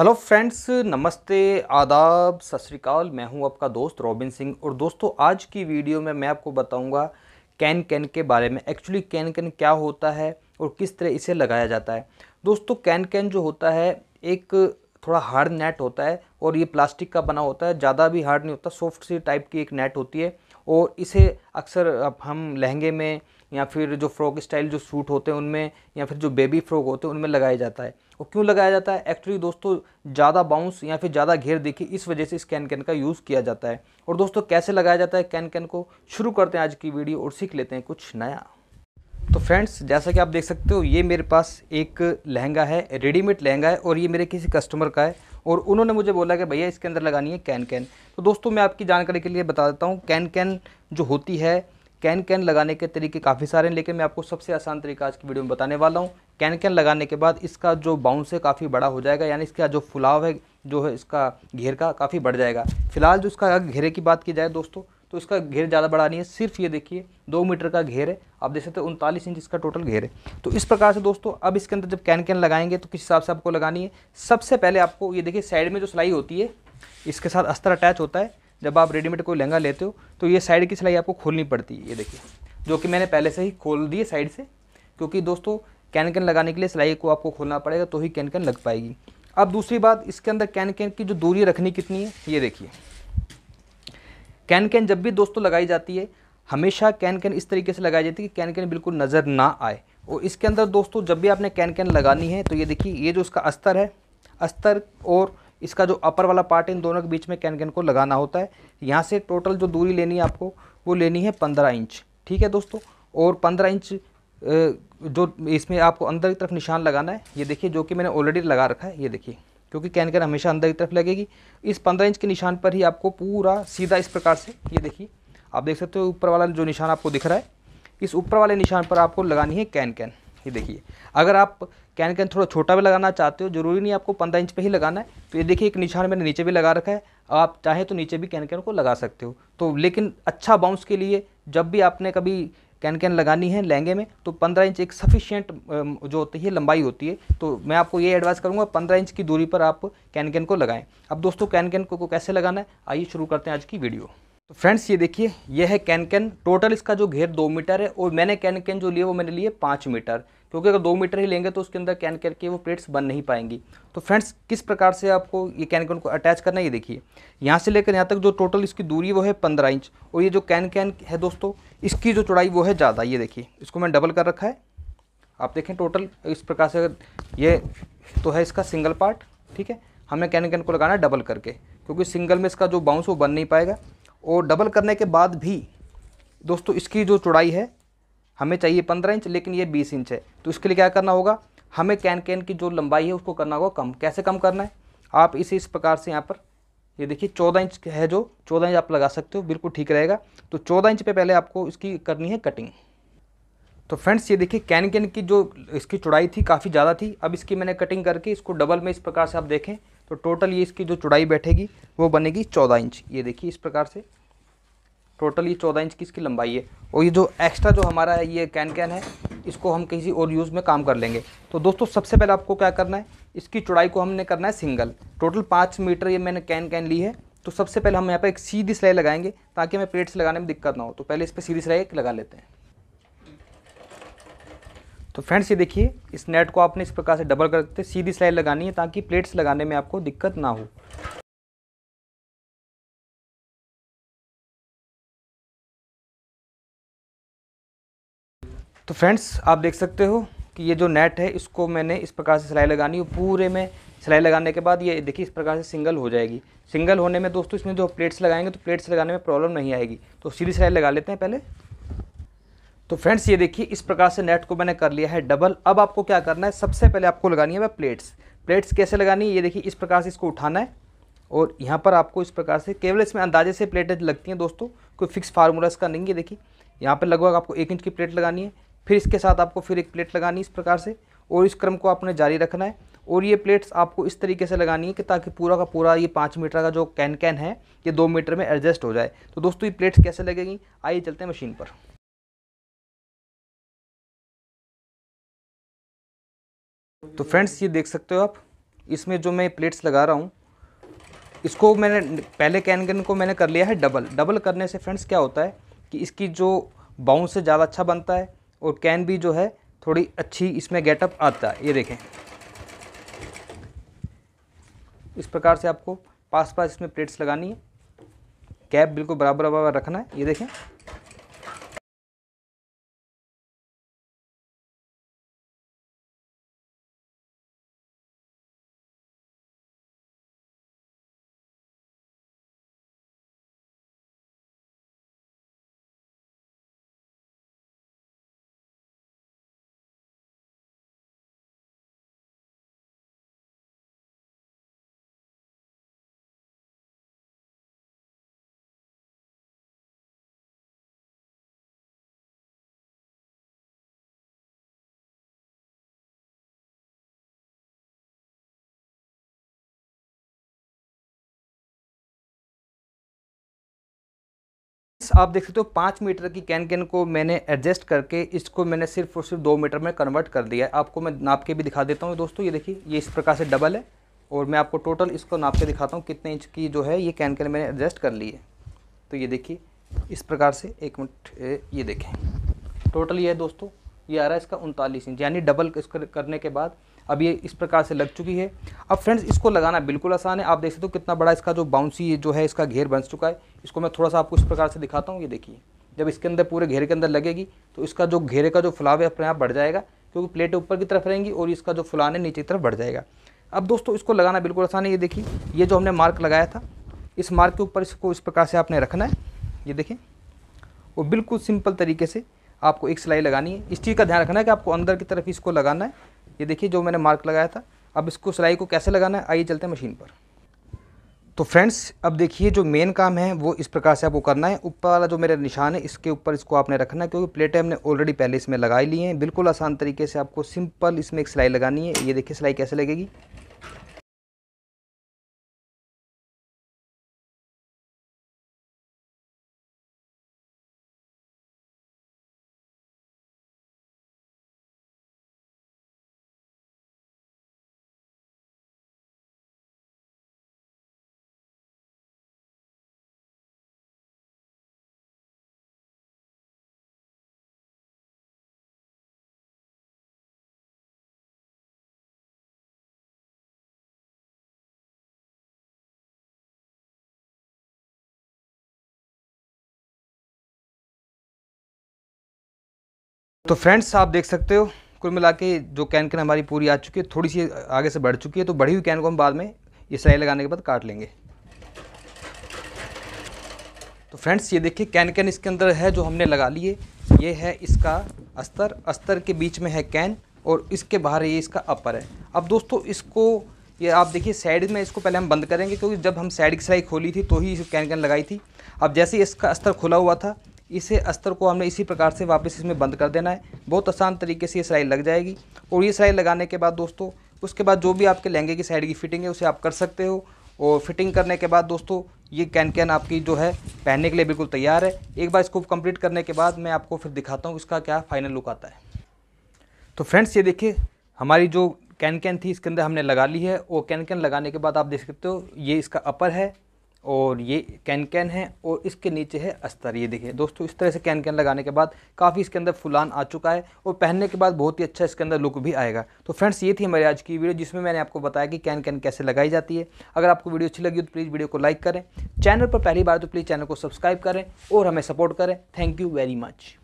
hello friends नमस्ते आदाब सत श्रीकाल मैं हूं आपका दोस्त रॉबिन सिंह और दोस्तों आज की वीडियो में मैं आपको बताऊंगा कैन कैन के बारे में एक्चुअली कैन कैन क्या होता है और किस तरह इसे लगाया जाता है दोस्तों कैन कैन जो होता है एक थोड़ा हार्ड नेट होता है और ये प्लास्टिक का बना होता है ज़्यादा भी हार्ड नहीं होता सॉफ्ट सी टाइप की एक नेट होती है और इसे अक्सर हम लहंगे में या फिर जो फ्रॉक स्टाइल जो सूट होते हैं उनमें या फिर जो बेबी फ्रॉक होते हैं उनमें लगाया जाता है और क्यों लगाया जाता है एक्चुअली दोस्तों ज़्यादा बाउंस या फिर ज़्यादा घेर देखिए इस वजह से इस कैन कैन का यूज़ किया जाता है और दोस्तों कैसे लगाया जाता है कैन कैन को शुरू करते हैं आज की वीडियो और सीख लेते हैं कुछ नया तो फ्रेंड्स जैसा कि आप देख सकते हो ये मेरे पास एक लहंगा है रेडीमेड लहंगा है और ये मेरे किसी कस्टमर का है और उन्होंने मुझे बोला कि भैया इसके अंदर लगानी है कैन कैन तो दोस्तों मैं आपकी जानकारी के लिए बता देता हूँ कैन कैन जो होती है कैन कैन लगाने के तरीके काफ़ी सारे हैं लेकिन मैं आपको सबसे आसान तरीका आज की वीडियो में बताने वाला हूँ कैन कैन लगाने के बाद इसका जो बाउंस है काफ़ी बड़ा हो जाएगा यानी इसका जो फुलाव है जो है इसका घेर का काफ़ी बढ़ जाएगा फिलहाल जो इसका घेरे की बात की जाए दोस्तों तो इसका घेर ज़्यादा बड़ा नहीं है सिर्फ ये देखिए दो मीटर का घेर है आप देख सकते हो उनतालीस इंच इसका टोटल घेर है तो इस प्रकार से दोस्तों अब इसके अंदर जब कैन कैन लगाएंगे तो किस हिसाब से आपको लगानी है सबसे पहले आपको ये देखिए साइड में जो सिलाई होती है इसके साथ अस्तर अटैच होता है जब आप रेडीमेड कोई लहंगा लेते हो तो ये साइड की सिलाई आपको खोलनी पड़ती है ये देखिए जो कि मैंने पहले से ही खोल दी है साइड से क्योंकि दोस्तों कैन कैन लगाने के लिए सिलाई को आपको खोलना पड़ेगा तो ही कैन कैन लग पाएगी अब दूसरी बात इसके अंदर कैन कैन की जो दूरी रखनी कितनी है ये देखिए कैन कैन जब भी दोस्तों लगाई जाती है हमेशा कैन कैन इस तरीके से लगाई जाती है कि कैन कैन बिल्कुल नज़र ना आए और इसके अंदर दोस्तों जब भी आपने कैन कैन लगानी है तो ये देखिए ये जो उसका अस्तर है अस्तर और इसका जो अपर वाला पार्ट है इन दोनों के बीच में कैन कैन को लगाना होता है यहाँ से टोटल जो दूरी लेनी है आपको वो लेनी है पंद्रह इंच ठीक है दोस्तों और पंद्रह इंच जो इसमें आपको अंदर की तरफ निशान लगाना है ये देखिए जो कि मैंने ऑलरेडी लगा रखा है ये देखिए क्योंकि कैन कैन हमेशा अंदर की तरफ लगेगी इस पंद्रह इंच के निशान पर ही आपको पूरा सीधा इस प्रकार से ये देखिए आप देख सकते हो ऊपर वाला जो निशान आपको दिख रहा है इस ऊपर वाले निशान पर आपको लगानी है कैन कैन ये देखिए अगर आप कैन कैन थोड़ा छोटा भी लगाना चाहते हो जरूरी नहीं आपको पंद्रह इंच पे ही लगाना है तो ये देखिए एक निशान मैंने नीचे भी लगा रखा है आप चाहें तो नीचे भी कैन कैन को लगा सकते हो तो लेकिन अच्छा बाउंस के लिए जब भी आपने कभी कैन कैन लगानी है लहंगे में तो पंद्रह इंच एक सफिशियंट जो होती है लंबाई होती है तो मैं आपको ये एडवाइस करूँगा पंद्रह इंच की दूरी पर आप कैन कैन को लगाएं अब दोस्तों कैन कैन को, को कैसे लगाना है आइए शुरू करते हैं आज की वीडियो तो फ्रेंड्स ये देखिए यह है कैन कैन टोटल इसका जो घेर दो मीटर है और मैंने कैन कैन जो लिए वो मैंने लिए पाँच मीटर क्योंकि अगर दो मीटर ही लेंगे तो उसके अंदर कैन करके वो प्लेट्स बन नहीं पाएंगी तो फ्रेंड्स किस प्रकार से आपको ये कैन कैन को अटैच करना है ये देखिए यहाँ से लेकर यहाँ तक जो टोटल इसकी दूरी वो है पंद्रह इंच और ये जो कैन कैन है दोस्तों इसकी जो चौड़ाई वो है ज़्यादा ये देखिए इसको मैंने डबल कर रखा है आप देखें टोटल इस प्रकार से अगर ये तो है इसका सिंगल पार्ट ठीक है हमने कैन कैन को लगाना है डबल करके क्योंकि सिंगल में इसका जो बाउंस वो बन नहीं पाएगा और डबल करने के बाद भी दोस्तों इसकी जो चौड़ाई है हमें चाहिए पंद्रह इंच लेकिन ये बीस इंच है तो इसके लिए क्या करना होगा हमें कैन कैन की जो लंबाई है उसको करना होगा कम कैसे कम करना है आप इसी इस प्रकार से यहाँ पर ये देखिए चौदह इंच है जो चौदह इंच आप लगा सकते हो बिल्कुल ठीक रहेगा तो चौदह इंच पे पहले आपको इसकी करनी है कटिंग तो फ्रेंड्स ये देखिए कैन कैन की जो इसकी चौड़ाई थी काफ़ी ज़्यादा थी अब इसकी मैंने कटिंग करके इसको डबल में इस प्रकार से आप देखें तो टोटल ये इसकी जो चौड़ाई बैठेगी वो बनेगी चौदह इंच ये देखिए इस प्रकार से टोटल ये चौदह इंच की इसकी लंबाई है और ये जो एक्स्ट्रा जो हमारा ये कैन कैन है इसको हम किसी और यूज़ में काम कर लेंगे तो दोस्तों सबसे पहले आपको क्या करना है इसकी चौड़ाई को हमने करना है सिंगल टोटल पाँच मीटर ये मैंने कैन कैन ली है तो सबसे पहले हम यहाँ पर एक सीधी सिलाई लगाएंगे ताकि हमें प्लेट्स लगाने में दिक्कत ना हो तो पहले इस पर सीधी सिलाई लगा लेते हैं तो फ्रेंड्स ये देखिए इस नेट को आपने इस प्रकार से डबल कर सकते सीधी सिलाई लगानी है ताकि प्लेट्स लगाने में आपको दिक्कत ना हो तो फ्रेंड्स आप देख सकते हो कि ये जो नेट है इसको मैंने इस प्रकार से सिलाई लगानी है पूरे में सिलाई लगाने के बाद ये देखिए इस प्रकार से सिंगल हो जाएगी सिंगल होने में दोस्तों इसमें जो प्लेट्स लगाएंगे तो प्लेट्स लगाने में प्रॉब्लम नहीं आएगी तो सीधी सिलाई लगा लेते हैं पहले तो फ्रेंड्स ये देखिए इस प्रकार से नेट को मैंने कर लिया है डबल अब आपको क्या करना है सबसे पहले आपको लगानी है वह प्लेट्स प्लेट्स कैसे लगानी है ये देखिए इस प्रकार से इसको उठाना है और यहाँ पर आपको इस प्रकार से केवल इसमें अंदाजे से प्लेटें लगती हैं दोस्तों कोई फिक्स फार्मूला इसका नहीं है देखिए यहाँ पर लगभग आपको एक इंच की प्लेट लगानी है फिर इसके साथ आपको फिर एक प्लेट लगानी इस प्रकार से और इस क्रम को आपने जारी रखना है और ये प्लेट्स आपको इस तरीके से लगानी है कि ताकि पूरा का पूरा ये पाँच मीटर का जो कैन कैन है ये दो मीटर में एडजस्ट हो जाए तो दोस्तों ये प्लेट्स कैसे लगेगी आइए चलते हैं मशीन पर तो फ्रेंड्स ये देख सकते हो आप इसमें जो मैं प्लेट्स लगा रहा हूँ इसको मैंने पहले कैन कैन को मैंने कर लिया है डबल डबल करने से फ्रेंड्स क्या होता है कि इसकी जो बाउंस से ज़्यादा अच्छा बनता है और कैन भी जो है थोड़ी अच्छी इसमें गेटअप आता है ये देखें इस प्रकार से आपको पास पास इसमें प्लेट्स लगानी है कैप बिल्कुल बराबर बराबर रखना है ये देखें आप देख सकते हो पाँच मीटर की कैन कैन को मैंने एडजस्ट करके इसको मैंने सिर्फ और सिर्फ दो मीटर में कन्वर्ट कर दिया है आपको मैं नाप के भी दिखा देता हूँ दोस्तों ये देखिए ये इस प्रकार से डबल है और मैं आपको टोटल इसको नाप के दिखाता हूँ कितने इंच की जो है ये कैन कैन मैंने एडजस्ट कर ली है तो ये देखिए इस प्रकार से एक मिनट ये देखें टोटल ये है दोस्तों ये आ रहा है इसका उनतालीस इंच यानी डबल इसको करने के बाद अब ये इस प्रकार से लग चुकी है अब फ्रेंड्स इसको लगाना बिल्कुल आसान है आप देख सकते हो तो कितना बड़ा इसका जो बाउंसी जो है इसका घेर बन चुका है इसको मैं थोड़ा सा आपको इस प्रकार से दिखाता हूँ ये देखिए जब इसके अंदर पूरे घेरे के अंदर लगेगी तो इसका जो घेरे का जो फुलाव है अपने आप बढ़ जाएगा क्योंकि प्लेट ऊपर की तरफ रहेंगी और इसका जो फुलान है नीचे की तरफ बढ़ जाएगा अब दोस्तों इसको लगाना बिल्कुल आसान है ये देखिए ये जो हमने मार्क लगाया था इस मार्क के ऊपर इसको इस प्रकार से आपने रखना है ये देखें और बिल्कुल सिंपल तरीके से आपको एक सिलाई लगानी है इस चीज़ का ध्यान रखना है कि आपको अंदर की तरफ इसको लगाना है ये देखिए जो मैंने मार्क लगाया था अब इसको सिलाई को कैसे लगाना है आइए चलते हैं मशीन पर तो फ्रेंड्स अब देखिए जो मेन काम है वो इस प्रकार से आपको करना है ऊपर वाला जो मेरा निशान है इसके ऊपर इसको आपने रखना है क्योंकि प्लेटें हमने ऑलरेडी पहले इसमें लगा ली हैं बिल्कुल आसान तरीके से आपको सिंपल इसमें एक सिलाई लगानी है ये देखिए सिलाई कैसे लगेगी तो फ्रेंड्स आप देख सकते हो कुल मिला के जो कैन कैन हमारी पूरी आ चुकी है थोड़ी सी आगे से बढ़ चुकी है तो बढ़ी हुई कैन को हम बाद में ये सिलाई लगाने के बाद काट लेंगे तो फ्रेंड्स ये देखिए कैन कैन इसके अंदर है जो हमने लगा लिए ये है इसका अस्तर अस्तर के बीच में है कैन और इसके बाहर ये इसका अपर है अब दोस्तों इसको ये आप देखिए साइड में इसको पहले हम बंद करेंगे क्योंकि जब हम साइड की सिलाई खोली थी तो ही कैन कैन लगाई थी अब जैसे इसका अस्तर खुला हुआ था इसे अस्तर को हमने इसी प्रकार से वापस इसमें बंद कर देना है बहुत आसान तरीके से ये सिलाई लग जाएगी और ये सिलाई लगाने के बाद दोस्तों उसके बाद जो भी आपके लहंगे की साइड की फिटिंग है उसे आप कर सकते हो और फिटिंग करने के बाद दोस्तों ये कैन कैन आपकी जो है पहनने के लिए बिल्कुल तैयार है एक बार इसको कंप्लीट करने के बाद मैं आपको फिर दिखाता हूँ इसका क्या फाइनल लुक आता है तो फ्रेंड्स ये देखिए हमारी जो कैन कैन थी इसके अंदर हमने लगा ली है और कैन कैन लगाने के बाद आप देख सकते हो ये इसका अपर है और ये कैन कैन है और इसके नीचे है अस्तर ये देखिए दोस्तों इस तरह से कैन कैन लगाने के बाद काफ़ी इसके अंदर फुलान आ चुका है और पहनने के बाद बहुत ही अच्छा इसके अंदर लुक भी आएगा तो फ्रेंड्स ये थी हमारी आज की वीडियो जिसमें मैंने आपको बताया कि कैन कैन कैसे लगाई जाती है अगर आपको वीडियो अच्छी लगी तो प्लीज़ वीडियो को लाइक करें चैनल पर पहली बार तो प्लीज़ चैनल को सब्सक्राइब करें और हमें सपोर्ट करें थैंक यू वेरी मच